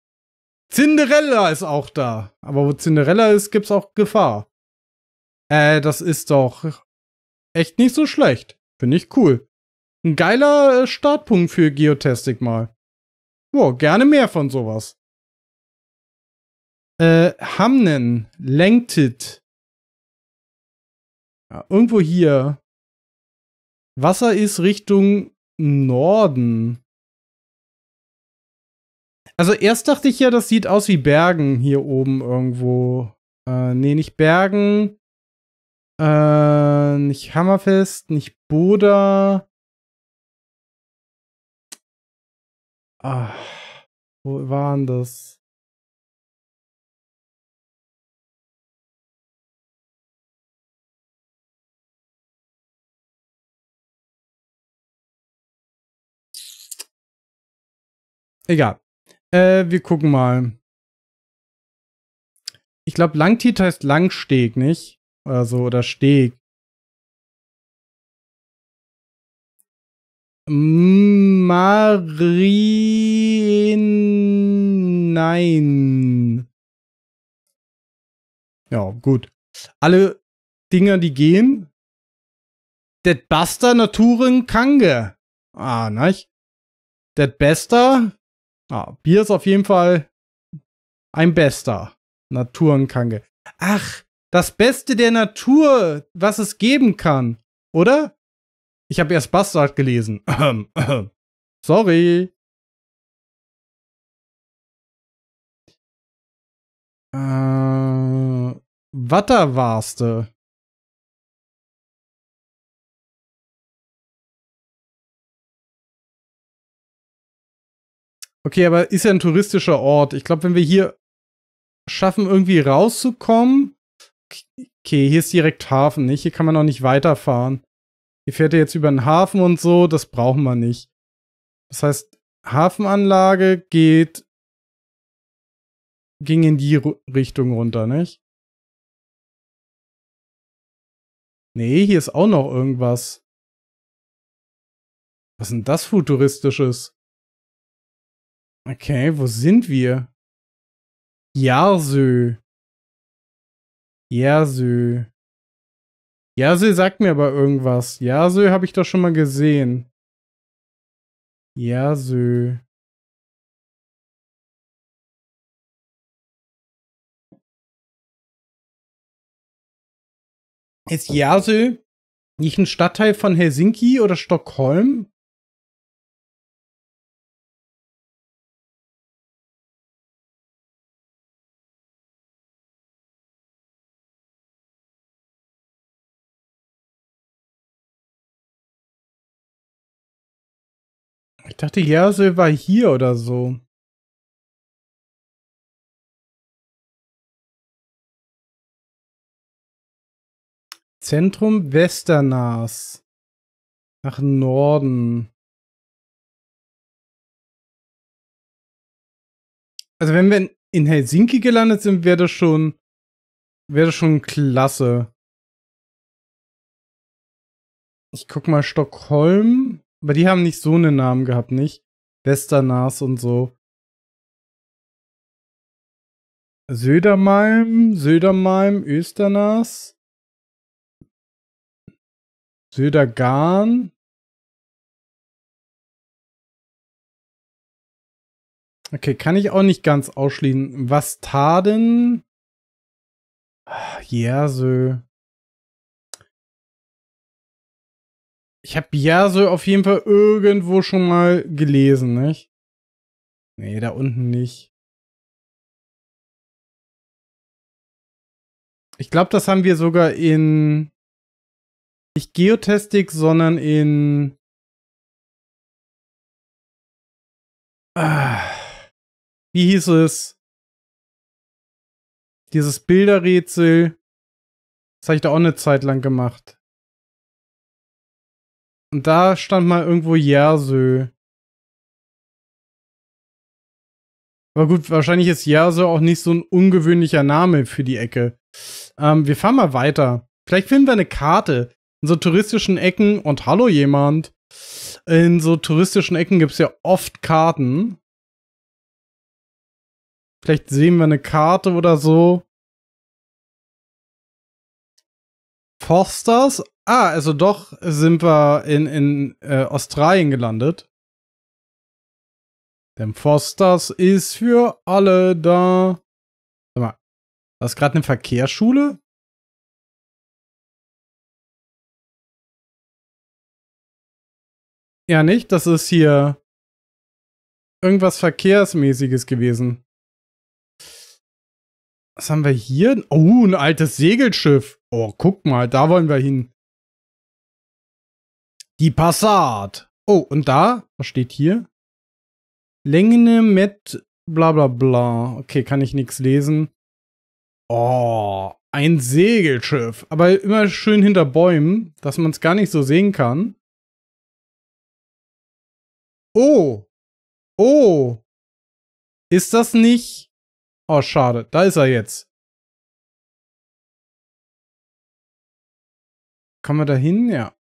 Cinderella ist auch da. Aber wo Cinderella ist, gibt's auch Gefahr. Äh, das ist doch echt nicht so schlecht. Finde ich cool. Ein geiler äh, Startpunkt für Geotastic mal. Boah, gerne mehr von sowas. Äh, Hamnen, Lengtit. Ja, irgendwo hier. Wasser ist Richtung Norden. Also erst dachte ich ja, das sieht aus wie Bergen hier oben irgendwo. Äh, nee, nicht Bergen. Äh, nicht Hammerfest, nicht Boda. Ach, wo waren das? Egal. Äh, wir gucken mal. Ich glaube, Langtit heißt Langsteg, nicht? Oder so, oder Steg. Marien. Nein. Ja, gut. Alle Dinger, die gehen. Det Basta Naturen Kange. Ah, nicht? Det Bester Ah, Bier ist auf jeden Fall ein bester Naturenkange. Ach, das Beste der Natur, was es geben kann, oder? Ich habe erst Bastard gelesen. Sorry. Äh, Watterwarste. Okay, aber ist ja ein touristischer Ort. Ich glaube, wenn wir hier schaffen, irgendwie rauszukommen. Okay, hier ist direkt Hafen, nicht? Hier kann man noch nicht weiterfahren. Hier fährt er jetzt über den Hafen und so, das brauchen wir nicht. Das heißt, Hafenanlage geht. ging in die Ru Richtung runter, nicht? Nee, hier ist auch noch irgendwas. Was ist denn das Futuristisches? Okay, wo sind wir? Jarsö. Jarsö. Jarsö sagt mir aber irgendwas. Jarsö habe ich doch schon mal gesehen. Jarsö. Ist Jarsö nicht ein Stadtteil von Helsinki oder Stockholm? Ich dachte, Jersel war hier oder so. Zentrum Westernas. Nach Norden. Also wenn wir in Helsinki gelandet sind, wäre das schon wäre schon klasse. Ich guck mal Stockholm. Aber die haben nicht so einen Namen gehabt, nicht? Westernas und so. Södermalm, Södermalm, Östernas. Södergarn. Okay, kann ich auch nicht ganz ausschließen. Was Taden? Ah, Jersö. Ich habe Biase auf jeden Fall irgendwo schon mal gelesen, nicht? Nee, da unten nicht. Ich glaube, das haben wir sogar in nicht Geotastic, sondern in ah, wie hieß es? Dieses Bilderrätsel. Das habe ich da auch eine Zeit lang gemacht. Und da stand mal irgendwo Jersö. Aber gut, wahrscheinlich ist Jersö auch nicht so ein ungewöhnlicher Name für die Ecke. Ähm, wir fahren mal weiter. Vielleicht finden wir eine Karte. In so touristischen Ecken und hallo jemand. In so touristischen Ecken gibt es ja oft Karten. Vielleicht sehen wir eine Karte oder so. Forsters ah, also doch sind wir in, in äh, Australien gelandet. Denn Fosters ist für alle da. Sag mal, das ist gerade eine Verkehrsschule? Ja, nicht? Das ist hier irgendwas Verkehrsmäßiges gewesen. Was haben wir hier? Oh, ein altes Segelschiff. Oh, guck mal, da wollen wir hin. Die Passat. Oh, und da, was steht hier? Längene mit bla bla bla. Okay, kann ich nichts lesen. Oh, ein Segelschiff. Aber immer schön hinter Bäumen, dass man es gar nicht so sehen kann. Oh. Oh. Ist das nicht... Oh, schade. Da ist er jetzt. Kann man da hin? Ja.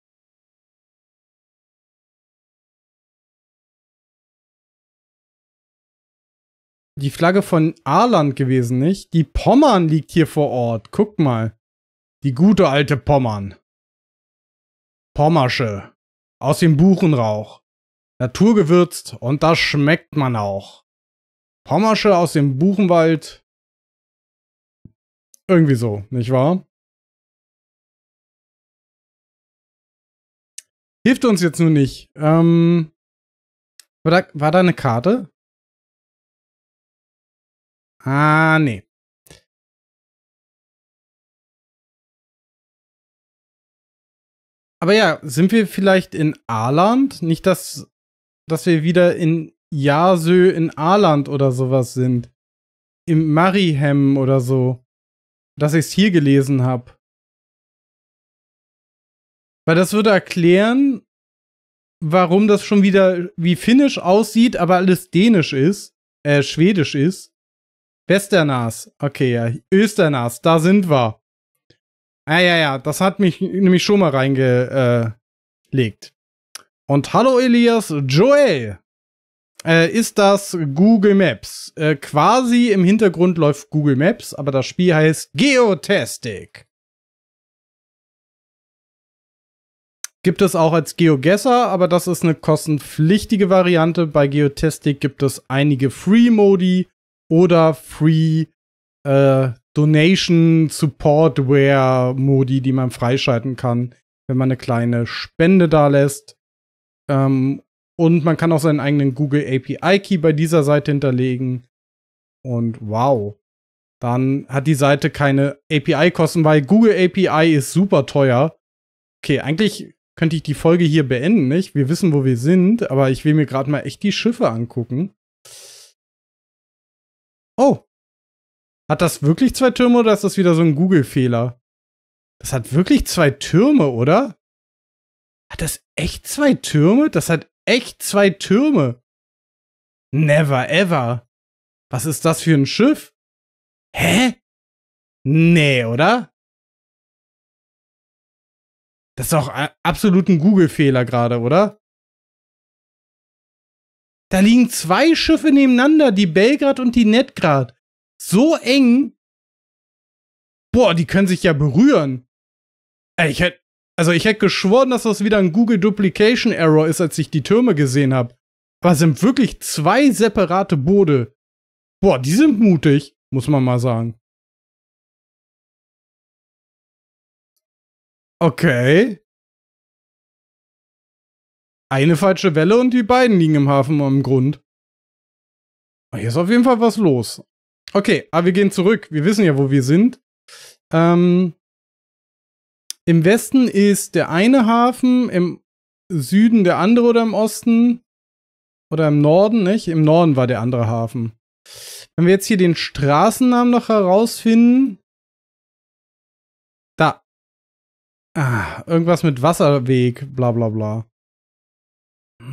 die Flagge von Aarland gewesen, nicht? Die Pommern liegt hier vor Ort. Guck mal. Die gute alte Pommern. Pommersche. Aus dem Buchenrauch. Naturgewürzt und das schmeckt man auch. Pommersche aus dem Buchenwald. Irgendwie so, nicht wahr? Hilft uns jetzt nur nicht. Ähm, war, da, war da eine Karte? Ah, nee. Aber ja, sind wir vielleicht in Aaland? Nicht, dass, dass wir wieder in Jasö in Aaland oder sowas sind. Im Mariham oder so. Dass ich es hier gelesen habe. Weil das würde erklären, warum das schon wieder wie Finnisch aussieht, aber alles Dänisch ist, äh, Schwedisch ist. Westernas. Okay, ja. Östernas, da sind wir. Ah, ja, ja, das hat mich nämlich schon mal reingelegt. Und hallo Elias Joel. Äh, ist das Google Maps? Äh, quasi im Hintergrund läuft Google Maps, aber das Spiel heißt Geotastic. Gibt es auch als GeoGuessr, aber das ist eine kostenpflichtige Variante. Bei Geotastic gibt es einige Free-Modi, oder Free äh, Donation Supportware Modi, die man freischalten kann, wenn man eine kleine Spende da lässt. Ähm, und man kann auch seinen eigenen Google API Key bei dieser Seite hinterlegen. Und wow, dann hat die Seite keine API-Kosten, weil Google API ist super teuer. Okay, eigentlich könnte ich die Folge hier beenden, nicht? Wir wissen, wo wir sind, aber ich will mir gerade mal echt die Schiffe angucken. Oh. Hat das wirklich zwei Türme oder ist das wieder so ein Google-Fehler? Das hat wirklich zwei Türme, oder? Hat das echt zwei Türme? Das hat echt zwei Türme. Never ever. Was ist das für ein Schiff? Hä? Nee, oder? Das ist doch absolut ein Google-Fehler gerade, oder? Da liegen zwei Schiffe nebeneinander, die Belgrad und die Netgrad. So eng. Boah, die können sich ja berühren. Ey, ich hätte. Also ich hätte geschworen, dass das wieder ein Google Duplication Error ist, als ich die Türme gesehen habe. Aber es sind wirklich zwei separate Boote. Boah, die sind mutig, muss man mal sagen. Okay eine falsche Welle und die beiden liegen im Hafen am Grund. Ah, hier ist auf jeden Fall was los. Okay, aber ah, wir gehen zurück. Wir wissen ja, wo wir sind. Ähm, Im Westen ist der eine Hafen, im Süden der andere oder im Osten oder im Norden, nicht? Im Norden war der andere Hafen. Wenn wir jetzt hier den Straßennamen noch herausfinden. Da. Ah, irgendwas mit Wasserweg, bla bla bla.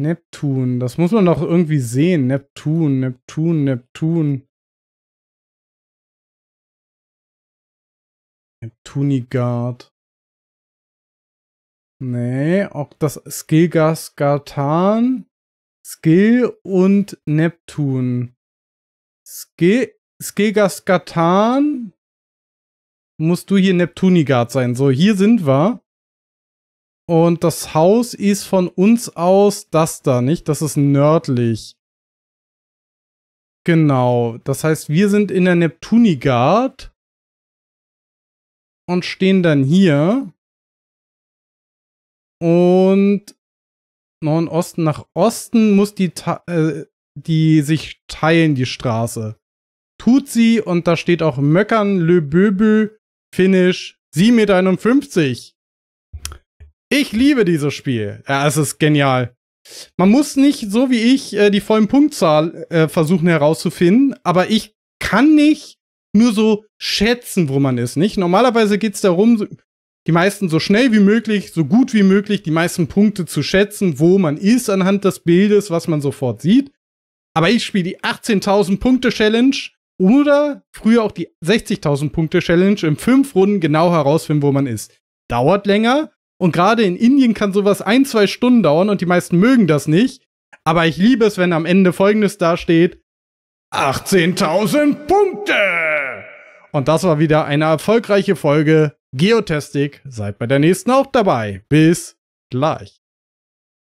Neptun, das muss man doch irgendwie sehen. Neptun, Neptun, Neptun. Neptunigard. Nee, auch das Skillgas Gartan, Skill und Neptun. Skill, Skillgas Gartan musst du hier Neptunigard sein. So, hier sind wir. Und das Haus ist von uns aus das da, nicht? Das ist nördlich. Genau. Das heißt, wir sind in der Neptunigard und stehen dann hier. Und Nordosten nach Osten muss die, äh, die sich teilen, die Straße. Tut sie und da steht auch Möckern, Le Böbü, Finish 7,51 Meter. Ich liebe dieses Spiel. Ja, es ist genial. Man muss nicht, so wie ich, äh, die vollen Punktzahl äh, versuchen herauszufinden, aber ich kann nicht nur so schätzen, wo man ist, nicht? Normalerweise es darum, die meisten so schnell wie möglich, so gut wie möglich, die meisten Punkte zu schätzen, wo man ist anhand des Bildes, was man sofort sieht. Aber ich spiele die 18.000 Punkte Challenge oder früher auch die 60.000 Punkte Challenge in fünf Runden genau herausfinden, wo man ist. Dauert länger, und gerade in Indien kann sowas ein, zwei Stunden dauern und die meisten mögen das nicht. Aber ich liebe es, wenn am Ende folgendes dasteht. 18.000 Punkte! Und das war wieder eine erfolgreiche Folge Geotestik. Seid bei der nächsten auch dabei. Bis gleich.